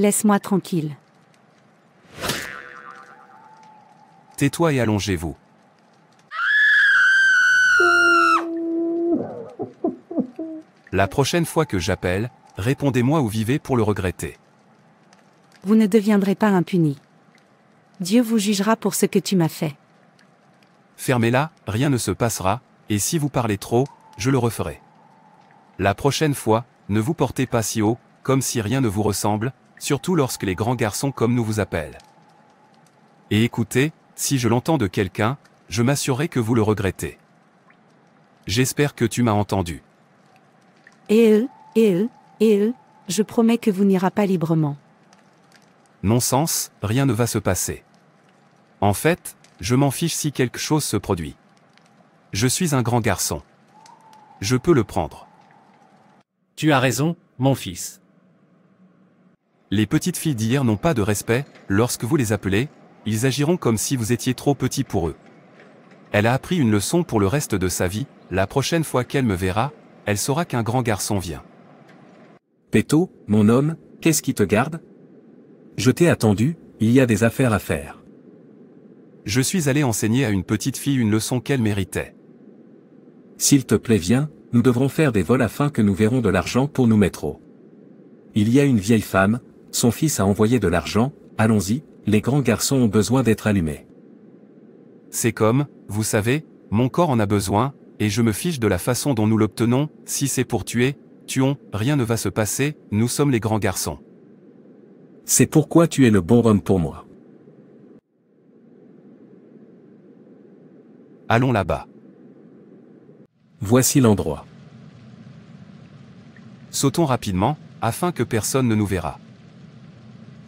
Laisse-moi tranquille. Tais-toi et allongez-vous. La prochaine fois que j'appelle, répondez-moi ou vivez pour le regretter. Vous ne deviendrez pas impuni. Dieu vous jugera pour ce que tu m'as fait. Fermez-la, rien ne se passera, et si vous parlez trop, je le referai. La prochaine fois, ne vous portez pas si haut, comme si rien ne vous ressemble, surtout lorsque les grands garçons comme nous vous appellent. Et écoutez, si je l'entends de quelqu'un, je m'assurerai que vous le regrettez. J'espère que tu m'as entendu. Et il, et et je promets que vous n'iras pas librement. Non-sens, rien ne va se passer. En fait, je m'en fiche si quelque chose se produit. Je suis un grand garçon. Je peux le prendre. Tu as raison, mon fils. Les petites filles d'hier n'ont pas de respect, lorsque vous les appelez, ils agiront comme si vous étiez trop petit pour eux. Elle a appris une leçon pour le reste de sa vie, la prochaine fois qu'elle me verra, elle saura qu'un grand garçon vient. Peto, mon homme, qu'est-ce qui te garde Je t'ai attendu, il y a des affaires à faire. Je suis allé enseigner à une petite fille une leçon qu'elle méritait. S'il te plaît viens, nous devrons faire des vols afin que nous verrons de l'argent pour nous mettre au. Il y a une vieille femme, son fils a envoyé de l'argent, allons-y, les grands garçons ont besoin d'être allumés. C'est comme, vous savez, mon corps en a besoin, et je me fiche de la façon dont nous l'obtenons, si c'est pour tuer, tuons, rien ne va se passer, nous sommes les grands garçons. C'est pourquoi tu es le bon homme pour moi. Allons là-bas. Voici l'endroit. Sautons rapidement, afin que personne ne nous verra.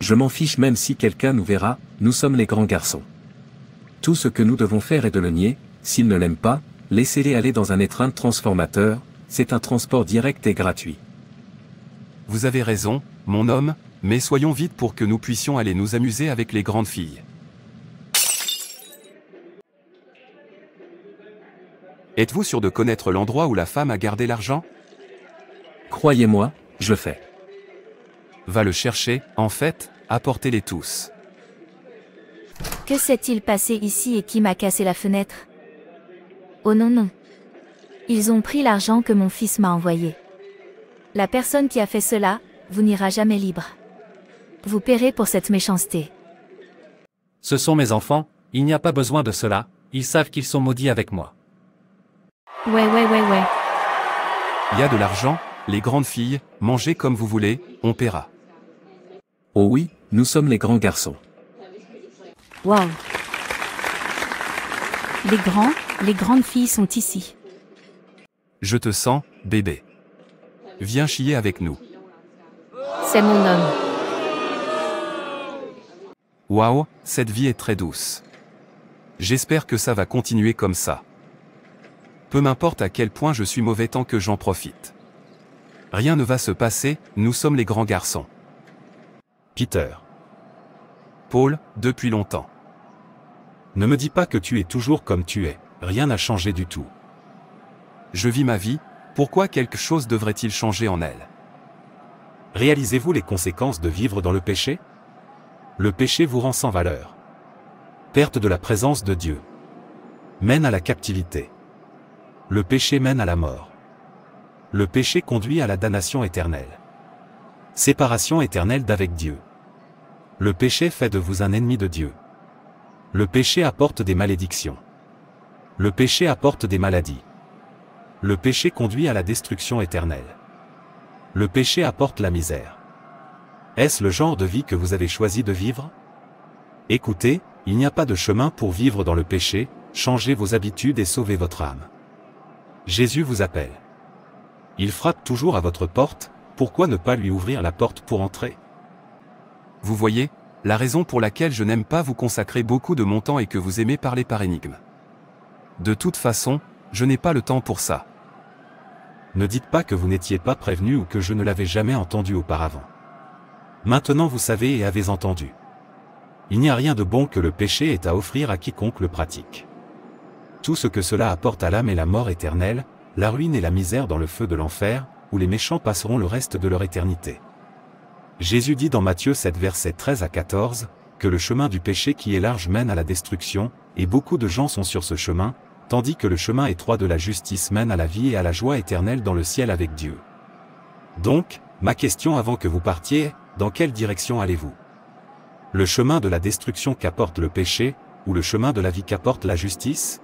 Je m'en fiche même si quelqu'un nous verra, nous sommes les grands garçons. Tout ce que nous devons faire est de le nier, s'il ne l'aime pas, laissez-les aller dans un étreinte transformateur, c'est un transport direct et gratuit. Vous avez raison, mon homme, mais soyons vite pour que nous puissions aller nous amuser avec les grandes filles. Êtes-vous sûr de connaître l'endroit où la femme a gardé l'argent Croyez-moi, je le fais va le chercher, en fait, apportez-les tous. Que s'est-il passé ici et qui m'a cassé la fenêtre Oh non non. Ils ont pris l'argent que mon fils m'a envoyé. La personne qui a fait cela, vous n'ira jamais libre. Vous paierez pour cette méchanceté. Ce sont mes enfants, il n'y a pas besoin de cela, ils savent qu'ils sont maudits avec moi. Ouais ouais ouais ouais. Il y a de l'argent, les grandes filles, mangez comme vous voulez, on paiera. Oh oui, nous sommes les grands garçons. Wow. Les grands, les grandes filles sont ici. Je te sens, bébé. Viens chier avec nous. C'est mon homme. Waouh, cette vie est très douce. J'espère que ça va continuer comme ça. Peu m'importe à quel point je suis mauvais tant que j'en profite. Rien ne va se passer, nous sommes les grands garçons. Peter. Paul, depuis longtemps. Ne me dis pas que tu es toujours comme tu es, rien n'a changé du tout. Je vis ma vie, pourquoi quelque chose devrait-il changer en elle Réalisez-vous les conséquences de vivre dans le péché Le péché vous rend sans valeur. Perte de la présence de Dieu. Mène à la captivité. Le péché mène à la mort le péché conduit à la damnation éternelle. Séparation éternelle d'avec Dieu. Le péché fait de vous un ennemi de Dieu. Le péché apporte des malédictions. Le péché apporte des maladies. Le péché conduit à la destruction éternelle. Le péché apporte la misère. Est-ce le genre de vie que vous avez choisi de vivre Écoutez, il n'y a pas de chemin pour vivre dans le péché, changez vos habitudes et sauvez votre âme. Jésus vous appelle. Il frappe toujours à votre porte, pourquoi ne pas lui ouvrir la porte pour entrer Vous voyez, la raison pour laquelle je n'aime pas vous consacrer beaucoup de mon temps et que vous aimez parler par énigmes. De toute façon, je n'ai pas le temps pour ça. Ne dites pas que vous n'étiez pas prévenu ou que je ne l'avais jamais entendu auparavant. Maintenant vous savez et avez entendu. Il n'y a rien de bon que le péché ait à offrir à quiconque le pratique. Tout ce que cela apporte à l'âme est la mort éternelle, la ruine et la misère dans le feu de l'enfer, où les méchants passeront le reste de leur éternité. Jésus dit dans Matthieu 7 versets 13 à 14, que le chemin du péché qui est large mène à la destruction, et beaucoup de gens sont sur ce chemin, tandis que le chemin étroit de la justice mène à la vie et à la joie éternelle dans le ciel avec Dieu. Donc, ma question avant que vous partiez, dans quelle direction allez-vous Le chemin de la destruction qu'apporte le péché, ou le chemin de la vie qu'apporte la justice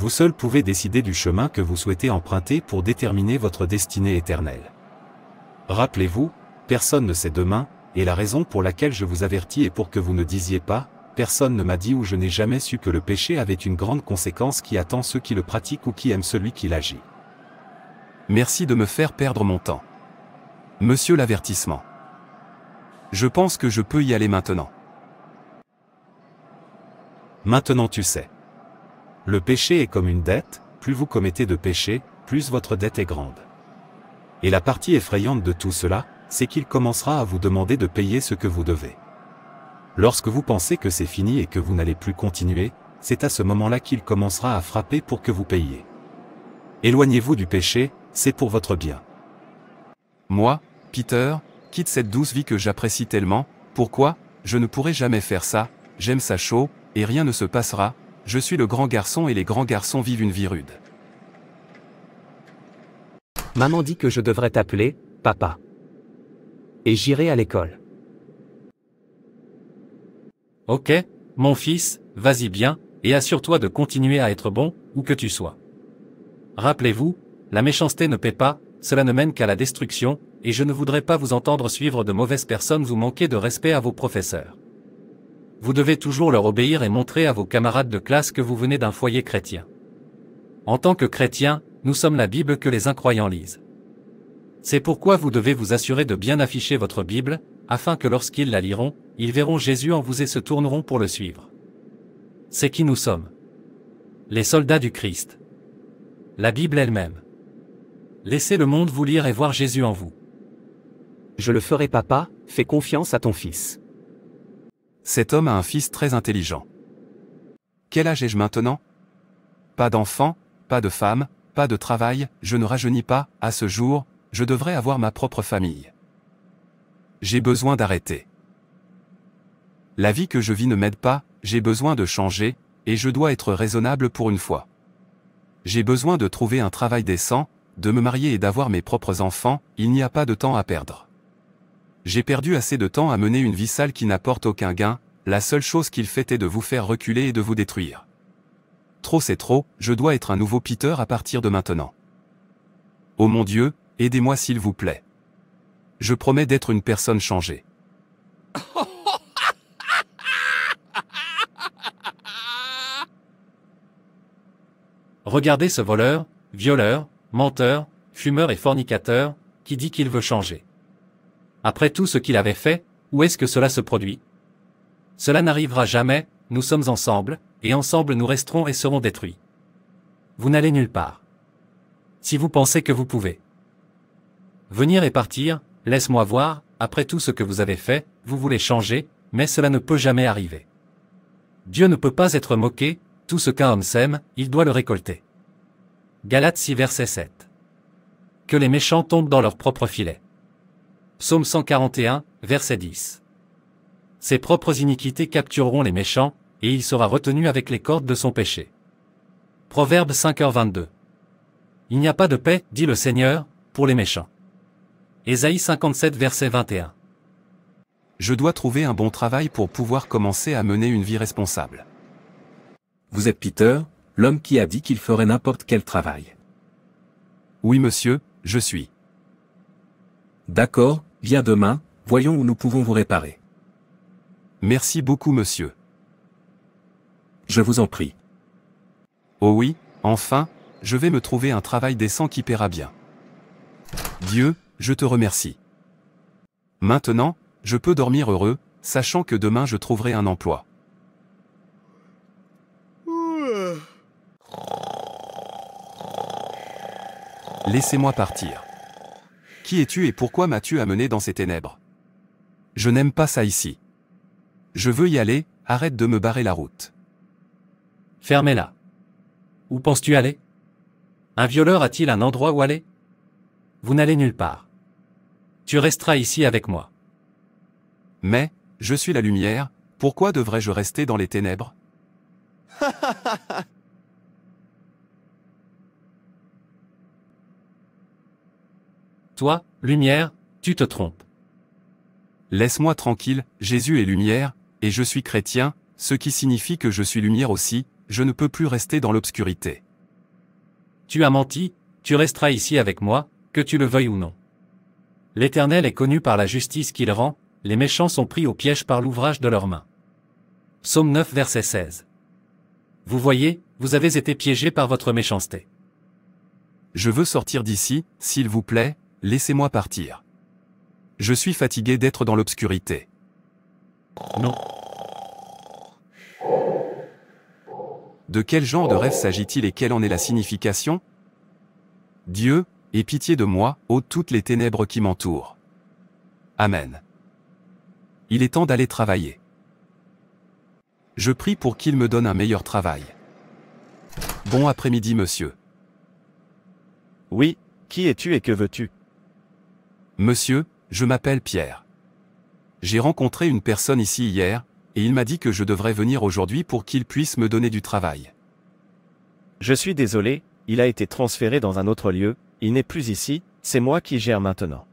vous seul pouvez décider du chemin que vous souhaitez emprunter pour déterminer votre destinée éternelle. Rappelez-vous, personne ne sait demain, et la raison pour laquelle je vous avertis est pour que vous ne disiez pas, personne ne m'a dit ou je n'ai jamais su que le péché avait une grande conséquence qui attend ceux qui le pratiquent ou qui aiment celui qui l'agit. Merci de me faire perdre mon temps. Monsieur l'avertissement. Je pense que je peux y aller maintenant. Maintenant tu sais. Le péché est comme une dette, plus vous commettez de péché, plus votre dette est grande. Et la partie effrayante de tout cela, c'est qu'il commencera à vous demander de payer ce que vous devez. Lorsque vous pensez que c'est fini et que vous n'allez plus continuer, c'est à ce moment-là qu'il commencera à frapper pour que vous payiez. Éloignez-vous du péché, c'est pour votre bien. Moi, Peter, quitte cette douce vie que j'apprécie tellement, pourquoi, je ne pourrai jamais faire ça, j'aime ça chaud, et rien ne se passera, je suis le grand garçon et les grands garçons vivent une vie rude. Maman dit que je devrais t'appeler, papa. Et j'irai à l'école. Ok, mon fils, vas-y bien, et assure-toi de continuer à être bon, où que tu sois. Rappelez-vous, la méchanceté ne paie pas, cela ne mène qu'à la destruction, et je ne voudrais pas vous entendre suivre de mauvaises personnes ou manquer de respect à vos professeurs vous devez toujours leur obéir et montrer à vos camarades de classe que vous venez d'un foyer chrétien. En tant que chrétien, nous sommes la Bible que les incroyants lisent. C'est pourquoi vous devez vous assurer de bien afficher votre Bible, afin que lorsqu'ils la liront, ils verront Jésus en vous et se tourneront pour le suivre. C'est qui nous sommes Les soldats du Christ. La Bible elle-même. Laissez le monde vous lire et voir Jésus en vous. Je le ferai papa, fais confiance à ton fils. Cet homme a un fils très intelligent. Quel âge ai-je maintenant Pas d'enfant, pas de femme, pas de travail, je ne rajeunis pas, à ce jour, je devrais avoir ma propre famille. J'ai besoin d'arrêter. La vie que je vis ne m'aide pas, j'ai besoin de changer, et je dois être raisonnable pour une fois. J'ai besoin de trouver un travail décent, de me marier et d'avoir mes propres enfants, il n'y a pas de temps à perdre. J'ai perdu assez de temps à mener une vie sale qui n'apporte aucun gain, la seule chose qu'il fait est de vous faire reculer et de vous détruire. Trop c'est trop, je dois être un nouveau Peter à partir de maintenant. Oh mon Dieu, aidez-moi s'il vous plaît. Je promets d'être une personne changée. Regardez ce voleur, violeur, menteur, fumeur et fornicateur, qui dit qu'il veut changer. Après tout ce qu'il avait fait, où est-ce que cela se produit Cela n'arrivera jamais, nous sommes ensemble, et ensemble nous resterons et serons détruits. Vous n'allez nulle part. Si vous pensez que vous pouvez venir et partir, laisse-moi voir, après tout ce que vous avez fait, vous voulez changer, mais cela ne peut jamais arriver. Dieu ne peut pas être moqué, tout ce qu'un homme sème, il doit le récolter. Galates 6 verset 7. Que les méchants tombent dans leur propre filet. Psaume 141, verset 10. Ses propres iniquités captureront les méchants, et il sera retenu avec les cordes de son péché. Proverbe 5h22. Il n'y a pas de paix, dit le Seigneur, pour les méchants. Ésaïe 57 verset 21. Je dois trouver un bon travail pour pouvoir commencer à mener une vie responsable. Vous êtes Peter, l'homme qui a dit qu'il ferait n'importe quel travail. Oui monsieur, je suis. D'accord, Viens demain, voyons où nous pouvons vous réparer. Merci beaucoup monsieur. Je vous en prie. Oh oui, enfin, je vais me trouver un travail décent qui paiera bien. Dieu, je te remercie. Maintenant, je peux dormir heureux, sachant que demain je trouverai un emploi. Laissez-moi partir. Qui es-tu et pourquoi m'as-tu amené dans ces ténèbres Je n'aime pas ça ici. Je veux y aller, arrête de me barrer la route. Fermez-la. Où penses-tu aller Un violeur a-t-il un endroit où aller Vous n'allez nulle part. Tu resteras ici avec moi. Mais, je suis la lumière, pourquoi devrais-je rester dans les ténèbres Toi, lumière, tu te trompes. Laisse-moi tranquille, Jésus est lumière, et je suis chrétien, ce qui signifie que je suis lumière aussi, je ne peux plus rester dans l'obscurité. Tu as menti, tu resteras ici avec moi, que tu le veuilles ou non. L'Éternel est connu par la justice qu'il rend, les méchants sont pris au piège par l'ouvrage de leurs mains. Psaume 9 verset 16. Vous voyez, vous avez été piégé par votre méchanceté. Je veux sortir d'ici, s'il vous plaît, Laissez-moi partir. Je suis fatigué d'être dans l'obscurité. Non. De quel genre de rêve s'agit-il et quelle en est la signification Dieu, aie pitié de moi, ô toutes les ténèbres qui m'entourent. Amen. Il est temps d'aller travailler. Je prie pour qu'il me donne un meilleur travail. Bon après-midi, monsieur. Oui, qui es-tu et que veux-tu Monsieur, je m'appelle Pierre. J'ai rencontré une personne ici hier, et il m'a dit que je devrais venir aujourd'hui pour qu'il puisse me donner du travail. Je suis désolé, il a été transféré dans un autre lieu, il n'est plus ici, c'est moi qui gère maintenant.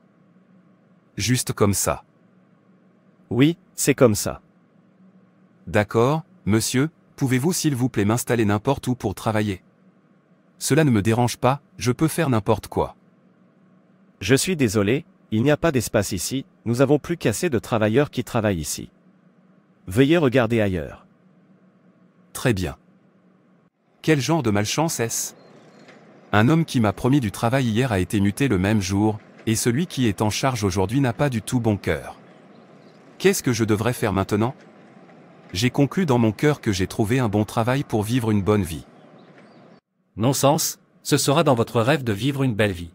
Juste comme ça. Oui, c'est comme ça. D'accord, monsieur, pouvez-vous s'il vous plaît m'installer n'importe où pour travailler Cela ne me dérange pas, je peux faire n'importe quoi. Je suis désolé, il n'y a pas d'espace ici, nous avons plus qu'assez de travailleurs qui travaillent ici. Veuillez regarder ailleurs. Très bien. Quel genre de malchance est-ce Un homme qui m'a promis du travail hier a été muté le même jour, et celui qui est en charge aujourd'hui n'a pas du tout bon cœur. Qu'est-ce que je devrais faire maintenant J'ai conclu dans mon cœur que j'ai trouvé un bon travail pour vivre une bonne vie. Non-sens, ce sera dans votre rêve de vivre une belle vie.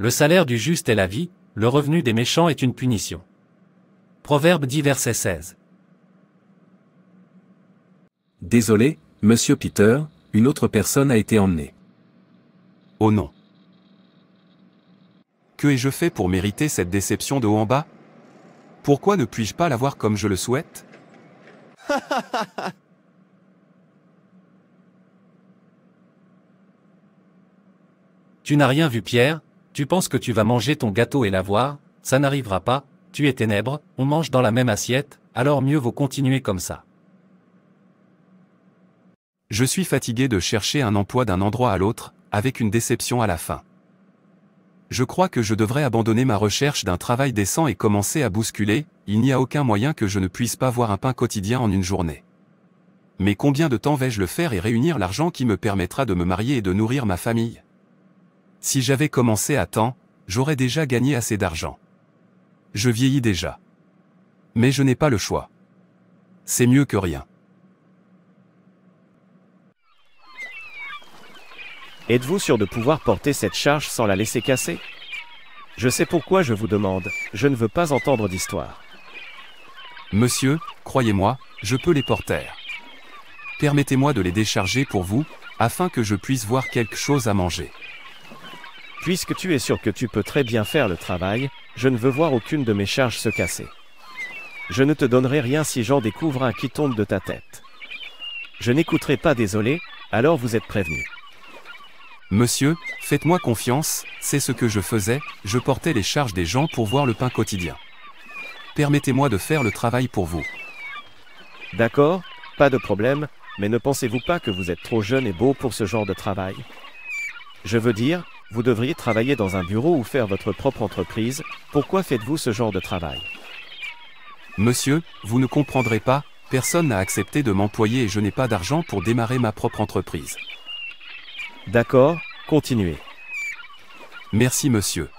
Le salaire du juste est la vie, le revenu des méchants est une punition. Proverbe 10 verset 16. Désolé, monsieur Peter, une autre personne a été emmenée. Oh non. Que ai-je fait pour mériter cette déception de haut en bas Pourquoi ne puis-je pas l'avoir comme je le souhaite Tu n'as rien vu Pierre, tu penses que tu vas manger ton gâteau et l'avoir, ça n'arrivera pas, tu es ténèbre, on mange dans la même assiette, alors mieux vaut continuer comme ça. Je suis fatigué de chercher un emploi d'un endroit à l'autre, avec une déception à la fin. Je crois que je devrais abandonner ma recherche d'un travail décent et commencer à bousculer, il n'y a aucun moyen que je ne puisse pas voir un pain quotidien en une journée. Mais combien de temps vais-je le faire et réunir l'argent qui me permettra de me marier et de nourrir ma famille si j'avais commencé à temps, j'aurais déjà gagné assez d'argent. Je vieillis déjà. Mais je n'ai pas le choix. C'est mieux que rien. Êtes-vous sûr de pouvoir porter cette charge sans la laisser casser Je sais pourquoi je vous demande, je ne veux pas entendre d'histoire. Monsieur, croyez-moi, je peux les porter. Permettez-moi de les décharger pour vous, afin que je puisse voir quelque chose à manger. Puisque tu es sûr que tu peux très bien faire le travail, je ne veux voir aucune de mes charges se casser. Je ne te donnerai rien si j'en découvre un qui tombe de ta tête. Je n'écouterai pas désolé, alors vous êtes prévenu. Monsieur, faites-moi confiance, c'est ce que je faisais, je portais les charges des gens pour voir le pain quotidien. Permettez-moi de faire le travail pour vous. D'accord, pas de problème, mais ne pensez-vous pas que vous êtes trop jeune et beau pour ce genre de travail Je veux dire, vous devriez travailler dans un bureau ou faire votre propre entreprise. Pourquoi faites-vous ce genre de travail Monsieur, vous ne comprendrez pas, personne n'a accepté de m'employer et je n'ai pas d'argent pour démarrer ma propre entreprise. D'accord, continuez. Merci monsieur.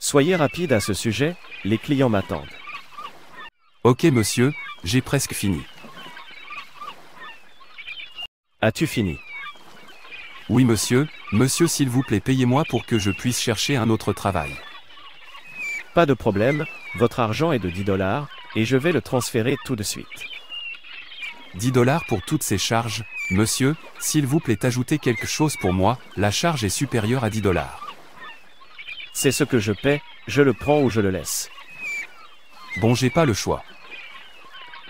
Soyez rapide à ce sujet, les clients m'attendent. Ok monsieur, j'ai presque fini. As-tu fini oui monsieur, monsieur s'il vous plaît payez-moi pour que je puisse chercher un autre travail. Pas de problème, votre argent est de 10 dollars, et je vais le transférer tout de suite. 10 dollars pour toutes ces charges, monsieur, s'il vous plaît ajoutez quelque chose pour moi, la charge est supérieure à 10 dollars. C'est ce que je paie, je le prends ou je le laisse. Bon, j'ai pas le choix.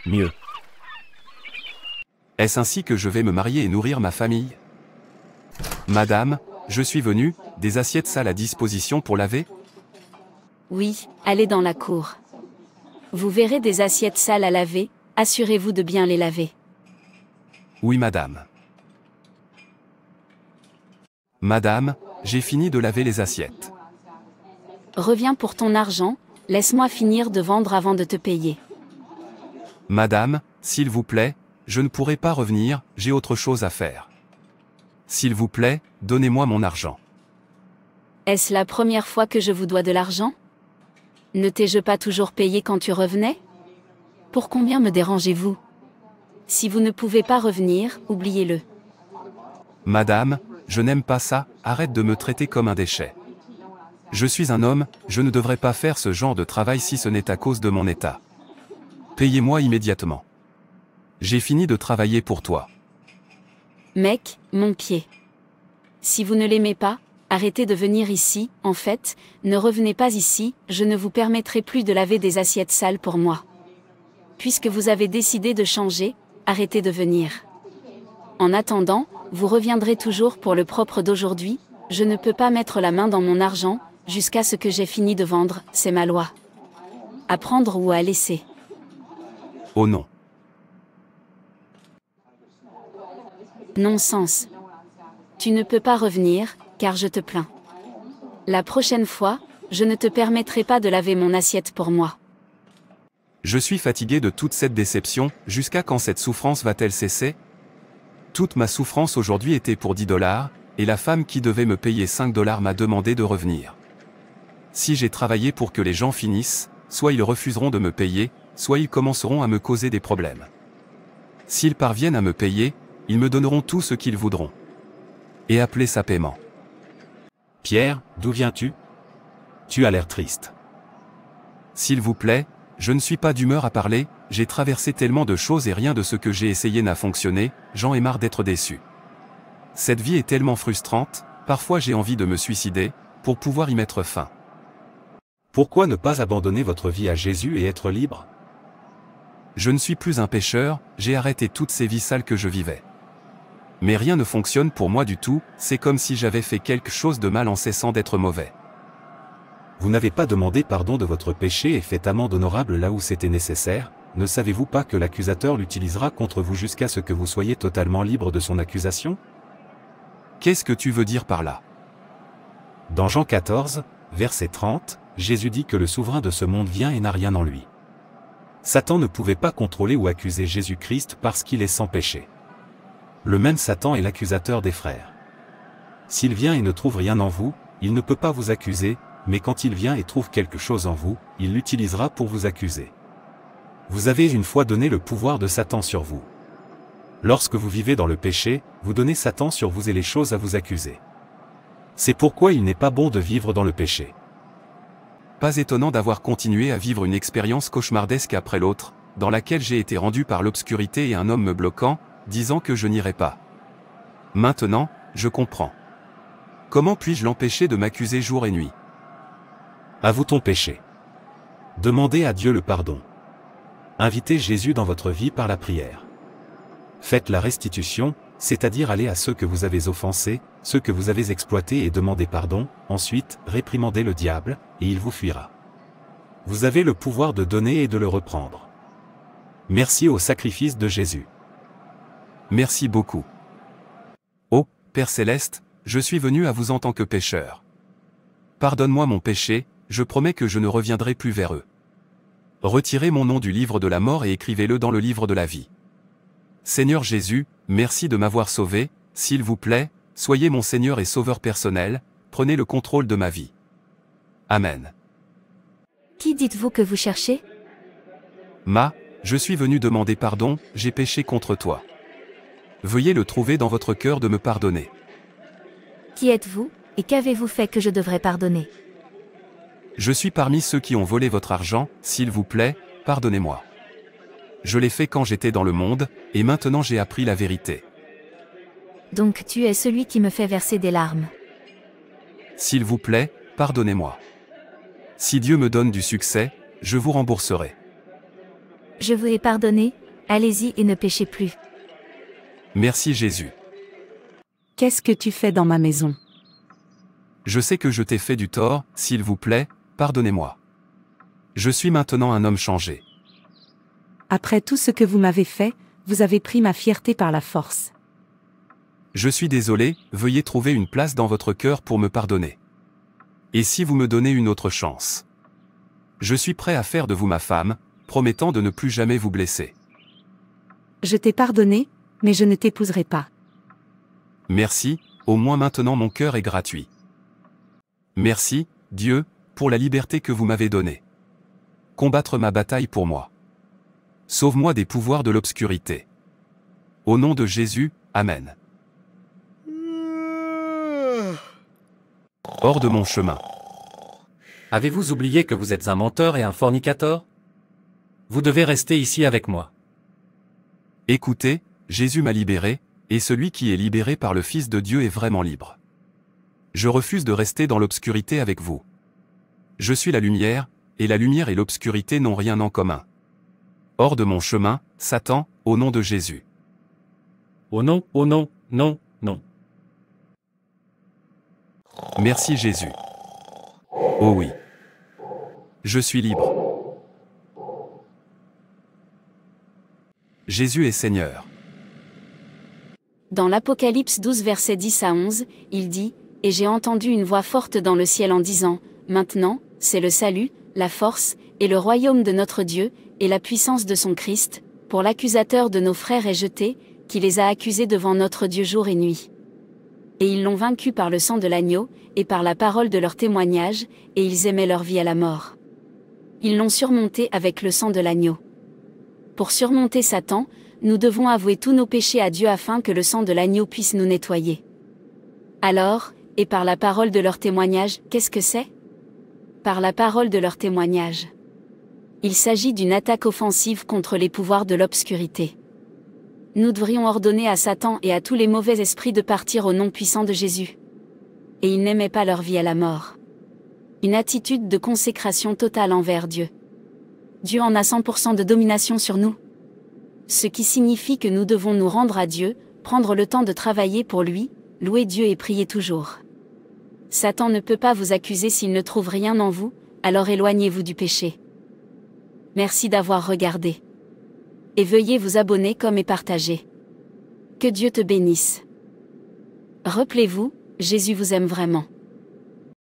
Mieux. Est-ce ainsi que je vais me marier et nourrir ma famille Madame, je suis venu, des assiettes sales à disposition pour laver Oui, allez dans la cour. Vous verrez des assiettes sales à laver, assurez-vous de bien les laver. Oui, madame. Madame, j'ai fini de laver les assiettes. Reviens pour ton argent, laisse-moi finir de vendre avant de te payer. Madame, s'il vous plaît, je ne pourrai pas revenir, j'ai autre chose à faire. S'il vous plaît, donnez-moi mon argent. Est-ce la première fois que je vous dois de l'argent Ne t'ai-je pas toujours payé quand tu revenais Pour combien me dérangez-vous Si vous ne pouvez pas revenir, oubliez-le. Madame, je n'aime pas ça, arrête de me traiter comme un déchet. Je suis un homme, je ne devrais pas faire ce genre de travail si ce n'est à cause de mon état. Payez-moi immédiatement. J'ai fini de travailler pour toi. Mec, mon pied. Si vous ne l'aimez pas, arrêtez de venir ici, en fait, ne revenez pas ici, je ne vous permettrai plus de laver des assiettes sales pour moi. Puisque vous avez décidé de changer, arrêtez de venir. En attendant, vous reviendrez toujours pour le propre d'aujourd'hui, je ne peux pas mettre la main dans mon argent, jusqu'à ce que j'ai fini de vendre, c'est ma loi. À prendre ou à laisser. Oh non. Non-sens. Tu ne peux pas revenir, car je te plains. La prochaine fois, je ne te permettrai pas de laver mon assiette pour moi. Je suis fatigué de toute cette déception, jusqu'à quand cette souffrance va-t-elle cesser Toute ma souffrance aujourd'hui était pour 10 dollars, et la femme qui devait me payer 5 dollars m'a demandé de revenir. Si j'ai travaillé pour que les gens finissent, soit ils refuseront de me payer, soit ils commenceront à me causer des problèmes. S'ils parviennent à me payer, ils me donneront tout ce qu'ils voudront. Et appeler ça paiement. Pierre, d'où viens-tu Tu as l'air triste. S'il vous plaît, je ne suis pas d'humeur à parler, j'ai traversé tellement de choses et rien de ce que j'ai essayé n'a fonctionné, j'en ai marre d'être déçu. Cette vie est tellement frustrante, parfois j'ai envie de me suicider, pour pouvoir y mettre fin. Pourquoi ne pas abandonner votre vie à Jésus et être libre Je ne suis plus un pécheur, j'ai arrêté toutes ces vies sales que je vivais mais rien ne fonctionne pour moi du tout, c'est comme si j'avais fait quelque chose de mal en cessant d'être mauvais. Vous n'avez pas demandé pardon de votre péché et fait amende honorable là où c'était nécessaire, ne savez-vous pas que l'accusateur l'utilisera contre vous jusqu'à ce que vous soyez totalement libre de son accusation Qu'est-ce que tu veux dire par là Dans Jean 14, verset 30, Jésus dit que le souverain de ce monde vient et n'a rien en lui. Satan ne pouvait pas contrôler ou accuser Jésus-Christ parce qu'il est sans péché. Le même Satan est l'accusateur des frères. S'il vient et ne trouve rien en vous, il ne peut pas vous accuser, mais quand il vient et trouve quelque chose en vous, il l'utilisera pour vous accuser. Vous avez une fois donné le pouvoir de Satan sur vous. Lorsque vous vivez dans le péché, vous donnez Satan sur vous et les choses à vous accuser. C'est pourquoi il n'est pas bon de vivre dans le péché. Pas étonnant d'avoir continué à vivre une expérience cauchemardesque après l'autre, dans laquelle j'ai été rendu par l'obscurité et un homme me bloquant, disant que je n'irai pas. Maintenant, je comprends. Comment puis-je l'empêcher de m'accuser jour et nuit Avoue ton péché. Demandez à Dieu le pardon. Invitez Jésus dans votre vie par la prière. Faites la restitution, c'est-à-dire allez à ceux que vous avez offensés, ceux que vous avez exploités et demandez pardon, ensuite réprimandez le diable, et il vous fuira. Vous avez le pouvoir de donner et de le reprendre. Merci au sacrifice de Jésus. Merci beaucoup. Ô oh, Père céleste, je suis venu à vous en tant que pécheur. Pardonne-moi mon péché, je promets que je ne reviendrai plus vers eux. Retirez mon nom du livre de la mort et écrivez-le dans le livre de la vie. Seigneur Jésus, merci de m'avoir sauvé, s'il vous plaît, soyez mon Seigneur et Sauveur personnel, prenez le contrôle de ma vie. Amen. Qui dites-vous que vous cherchez Ma, je suis venu demander pardon, j'ai péché contre toi. Veuillez le trouver dans votre cœur de me pardonner. Qui êtes-vous, et qu'avez-vous fait que je devrais pardonner Je suis parmi ceux qui ont volé votre argent, s'il vous plaît, pardonnez-moi. Je l'ai fait quand j'étais dans le monde, et maintenant j'ai appris la vérité. Donc tu es celui qui me fait verser des larmes. S'il vous plaît, pardonnez-moi. Si Dieu me donne du succès, je vous rembourserai. Je vous ai pardonné, allez-y et ne péchez plus. Merci Jésus. Qu'est-ce que tu fais dans ma maison Je sais que je t'ai fait du tort, s'il vous plaît, pardonnez-moi. Je suis maintenant un homme changé. Après tout ce que vous m'avez fait, vous avez pris ma fierté par la force. Je suis désolé, veuillez trouver une place dans votre cœur pour me pardonner. Et si vous me donnez une autre chance Je suis prêt à faire de vous ma femme, promettant de ne plus jamais vous blesser. Je t'ai pardonné, mais je ne t'épouserai pas. Merci, au moins maintenant mon cœur est gratuit. Merci, Dieu, pour la liberté que vous m'avez donnée. Combattre ma bataille pour moi. Sauve-moi des pouvoirs de l'obscurité. Au nom de Jésus, Amen. Hors de mon chemin. Avez-vous oublié que vous êtes un menteur et un fornicateur Vous devez rester ici avec moi. Écoutez, Jésus m'a libéré, et celui qui est libéré par le Fils de Dieu est vraiment libre. Je refuse de rester dans l'obscurité avec vous. Je suis la lumière, et la lumière et l'obscurité n'ont rien en commun. Hors de mon chemin, Satan, au nom de Jésus. Oh non, oh non, non, non. Merci Jésus. Oh oui. Je suis libre. Jésus est Seigneur. Dans l'Apocalypse 12 versets 10 à 11, il dit, Et j'ai entendu une voix forte dans le ciel en disant, Maintenant, c'est le salut, la force, et le royaume de notre Dieu, et la puissance de son Christ, pour l'accusateur de nos frères est jeté, qui les a accusés devant notre Dieu jour et nuit. Et ils l'ont vaincu par le sang de l'agneau, et par la parole de leur témoignage, et ils aimaient leur vie à la mort. Ils l'ont surmonté avec le sang de l'agneau. Pour surmonter Satan, nous devons avouer tous nos péchés à Dieu afin que le sang de l'agneau puisse nous nettoyer. Alors, et par la parole de leur témoignage, qu'est-ce que c'est Par la parole de leur témoignage. Il s'agit d'une attaque offensive contre les pouvoirs de l'obscurité. Nous devrions ordonner à Satan et à tous les mauvais esprits de partir au nom puissant de Jésus. Et ils n'aimaient pas leur vie à la mort. Une attitude de consécration totale envers Dieu. Dieu en a 100% de domination sur nous ce qui signifie que nous devons nous rendre à Dieu, prendre le temps de travailler pour lui, louer Dieu et prier toujours. Satan ne peut pas vous accuser s'il ne trouve rien en vous, alors éloignez-vous du péché. Merci d'avoir regardé. Et veuillez vous abonner comme et partager. Que Dieu te bénisse. Rappelez-vous, Jésus vous aime vraiment.